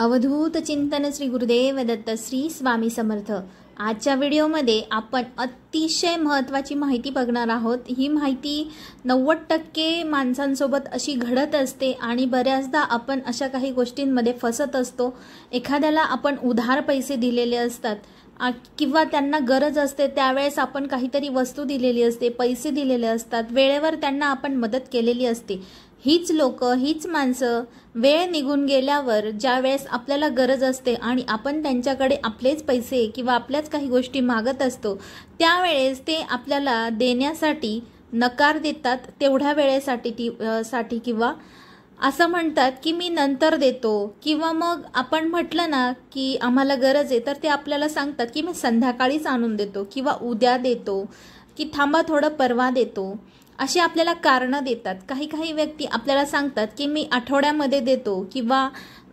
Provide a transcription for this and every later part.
अवधूत चिंतन श्री गुरुदेव दत्त श्री स्वामी समर्थ आजच्या व्हिडिओमध्ये आपण अतिशय महत्त्वाची माहिती बघणार आहोत ही माहिती नव्वद टक्के माणसांसोबत अशी घडत असते आणि बऱ्याचदा आपण अशा काही गोष्टींमध्ये फसत असतो एखाद्याला आपण उधार पैसे दिलेले असतात किंवा त्यांना गरज असते त्यावेळेस आपण काहीतरी वस्तू दिलेली असते पैसे दिलेले असतात वेळेवर त्यांना आपण मदत केलेली असते हीच लोक हीच माणसं वेळ निघून गेल्यावर ज्या वेळेस आपल्याला गरज असते आणि आपण त्यांच्याकडे आपलेच पैसे किंवा आपल्याच काही गोष्टी मागत असतो त्यावेळेस ते आपल्याला देण्यासाठी नकार देतात तेवढ्या वेळेसाठी ती साठी किंवा असं म्हणतात की मी नंतर देतो किंवा मग आपण म्हटलं ना की आम्हाला गरज आहे तर ते आपल्याला सांगतात की मी संध्याकाळीच आणून देतो किंवा उद्या देतो की थांबा थोडं परवा देतो अशी आपल्याला कारणं देतात काही काही व्यक्ती आपल्याला सांगतात की मी आठवड्यामध्ये देतो किंवा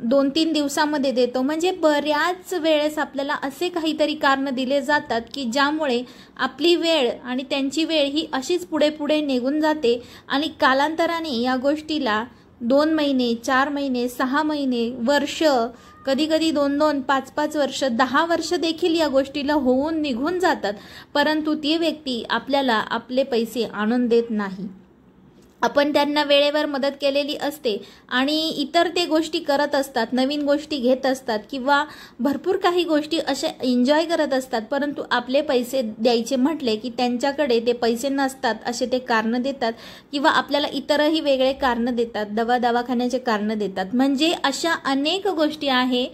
दोन तीन दिवसामध्ये देतो म्हणजे बऱ्याच वेळेस आपल्याला असे काहीतरी कारणं दिले जातात की ज्यामुळे आपली वेळ आणि त्यांची वेळ ही अशीच पुढे पुढे निघून जाते आणि कालांतराने या गोष्टीला दोन महिने चार महिने सहा महिने वर्ष कधी कधी दोन दोन पाच पाच वर्ष दहा वर्ष देखील या गोष्टीला होऊन निघून जातात परंतु ती व्यक्ती आपल्याला आपले पैसे आणून देत नाही आपण त्यांना वेळेवर मदत केलेली असते आणि इतर ते गोष्टी करत असतात नवीन गोष्टी घेत असतात किंवा भरपूर काही गोष्टी अशा एन्जॉय करत असतात परंतु आपले पैसे द्यायचे म्हटले की त्यांच्याकडे ते पैसे नसतात असे ते कारणं देतात किंवा आपल्याला इतरही वेगळे कारणं देतात दवा दवाखान्याचे कारणं देतात म्हणजे अशा अनेक गोष्टी आहे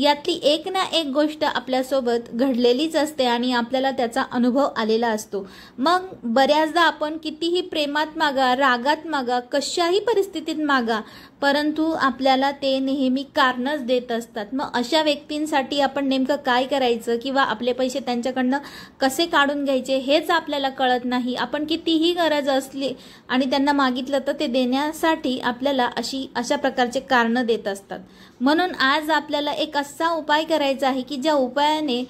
यातली एक ना एक गोष्ट आपल्यासोबत घडलेलीच असते आणि आपल्याला त्याचा अनुभव आलेला असतो मग बऱ्याचदा आपण कितीही प्रेमात मागा रागा जगात मागा कशाही परिस्थितीत मागा परंतु आपल्याला ते नेहमी कारणच देत असतात मग अशा व्यक्तींसाठी आपण नेमकं काय करायचं किंवा आपले पैसे त्यांच्याकडनं कसे काढून घ्यायचे हेच आपल्याला कळत नाही आपण कितीही गरज असली आणि त्यांना मागितलं तर ते देण्यासाठी आपल्याला अशी अशा प्रकारचे कारणं देत असतात म्हणून आज आपल्याला एक असा उपाय करायचा आहे की ज्या उपायाने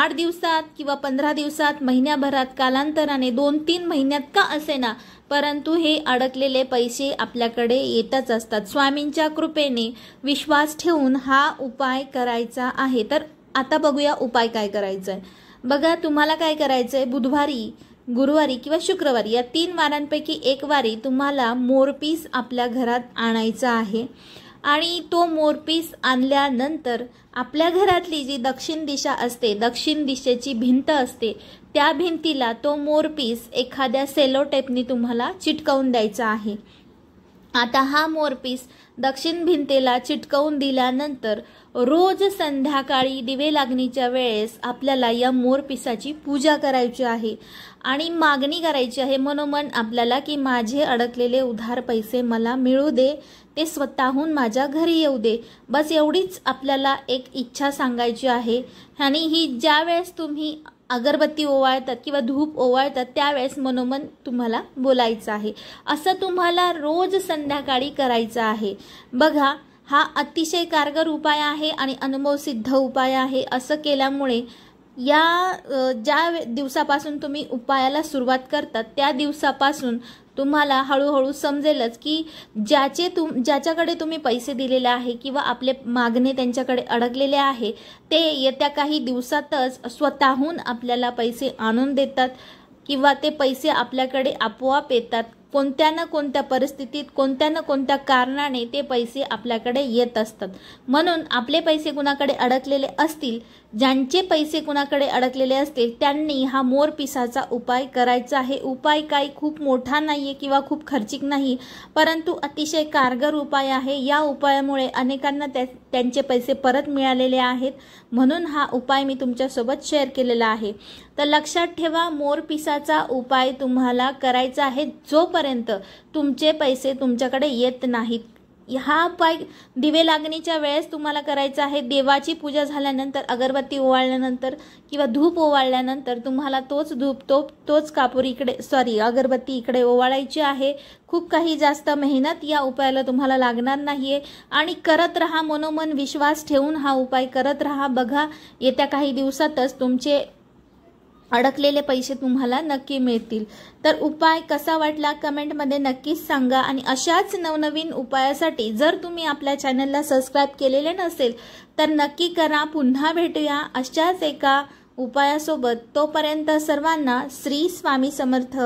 आठ दिवसात किंवा पंधरा दिवसात महिन्याभरात कालांतराने दोन तीन महिन्यात का असेना परंतु हे अडकलेले पैसे आपल्याकडे येतच असतात स्वामींच्या कृपेने विश्वास ठेवून हा उपाय करायचा आहे तर आता बघूया उपाय काय करायचा आहे बघा तुम्हाला काय करायचं आहे बुधवारी गुरुवारी किंवा शुक्रवारी या तीन वारांपैकी एक वारी तुम्हाला मोरपीस आपल्या घरात आणायचा आहे आणि तो मोरपीस आणल्यानंतर आपल्या घरातली जी दक्षिण दिशा असते दक्षिण दिशेची भिंत असते त्या भिंतीला तो मोरपीस एखाद्या सेलो टेपनी तुम्हाला चिटकवून द्यायचा आहे आता हा मोरपीस दक्षिण भिंतीला चिटकवून दिल्यानंतर रोज संध्याकाळी दिवे लागणीच्या वेळेस आपल्याला या मोरपिसाची पूजा करायची आहे आणि मागणी करायची आहे मनोमन आपल्याला की माझे अडकलेले उधार पैसे मला मिळू दे ते स्वतःहून माझ्या घरी येऊ दे बस एवढीच आपल्याला एक इच्छा सांगायची आहे आणि ही ज्या वेळेस तुम्ही अगरबत्ती ओवाळतात किंवा धूप ओवाळतात त्यावेळेस मनोमन तुम्हाला बोलायचं आहे असं तुम्हाला रोज संध्याकाळी करायचं आहे बघा हा अतिशय कारगर उपाय आहे आणि अनुभवसिद्ध उपाय आहे असं केल्यामुळे या ज्या दिवसापासून तुम्ही उपायाला सुरुवात करतात त्या दिवसापासून तुम्हाला हळूहळू समजेलच की ज्याचे तुम ज्याच्याकडे तुम्ही पैसे दिलेले आहे किंवा आपले मागणे त्यांच्याकडे अडकलेले आहे ते येत्या काही दिवसातच स्वतःहून आपल्याला पैसे आणून देतात किंवा ते पैसे आपल्याकडे आपोआप येतात कोणत्या ना कोणत्या परिस्थितीत कोणत्या ना कोणत्या कारणाने ते पैसे आपल्याकडे येत असतात म्हणून आपले पैसे कुणाकडे अडकलेले असतील ज्यांचे पैसे कुणाकडे अडकलेले असतील त्यांनी हा मोर पिसाचा उपाय करायचा आहे उपाय काही खूप मोठा नाही आहे किंवा खूप खर्चिक नाही परंतु अतिशय कारगर उपाय आहे या उपायामुळे अनेकांना त्या त्यांचे पैसे परत मिळालेले आहेत म्हणून हा उपाय मी तुमच्यासोबत शेअर केलेला आहे तर लक्षात ठेवा मोर मोरपिसाचा उपाय तुम्हाला करायचा आहे जोपर्यंत तुमचे पैसे तुमच्याकडे येत नाहीत हा उपाय दिवे लागणीच्या वेळेस तुम्हाला करायचा आहे देवाची पूजा झाल्यानंतर अगरबत्ती ओवाळल्यानंतर किंवा धूप ओवाळल्यानंतर तुम्हाला तोच धूप तो तोच कापूर इकडे सॉरी अगरबत्ती इकडे ओवाळायची आहे खूप काही जास्त मेहनत या उपायाला तुम्हाला लागणार नाही आहे आणि करत राहा मनोमन विश्वास ठेवून हा उपाय करत राहा बघा येत्या काही दिवसातच तुमचे अडकलेले पैसे तुम्हाला नक्की मिळतील तर उपाय कसा वाटला कमेंटमध्ये नक्कीच सांगा आणि अशाच नवनवीन उपायासाठी जर तुम्ही आपल्या चॅनलला सबस्क्राईब केलेले नसेल तर नक्की करा पुन्हा भेटूया अशाच एका उपायासोबत तोपर्यंत सर्वांना श्री स्वामी समर्थ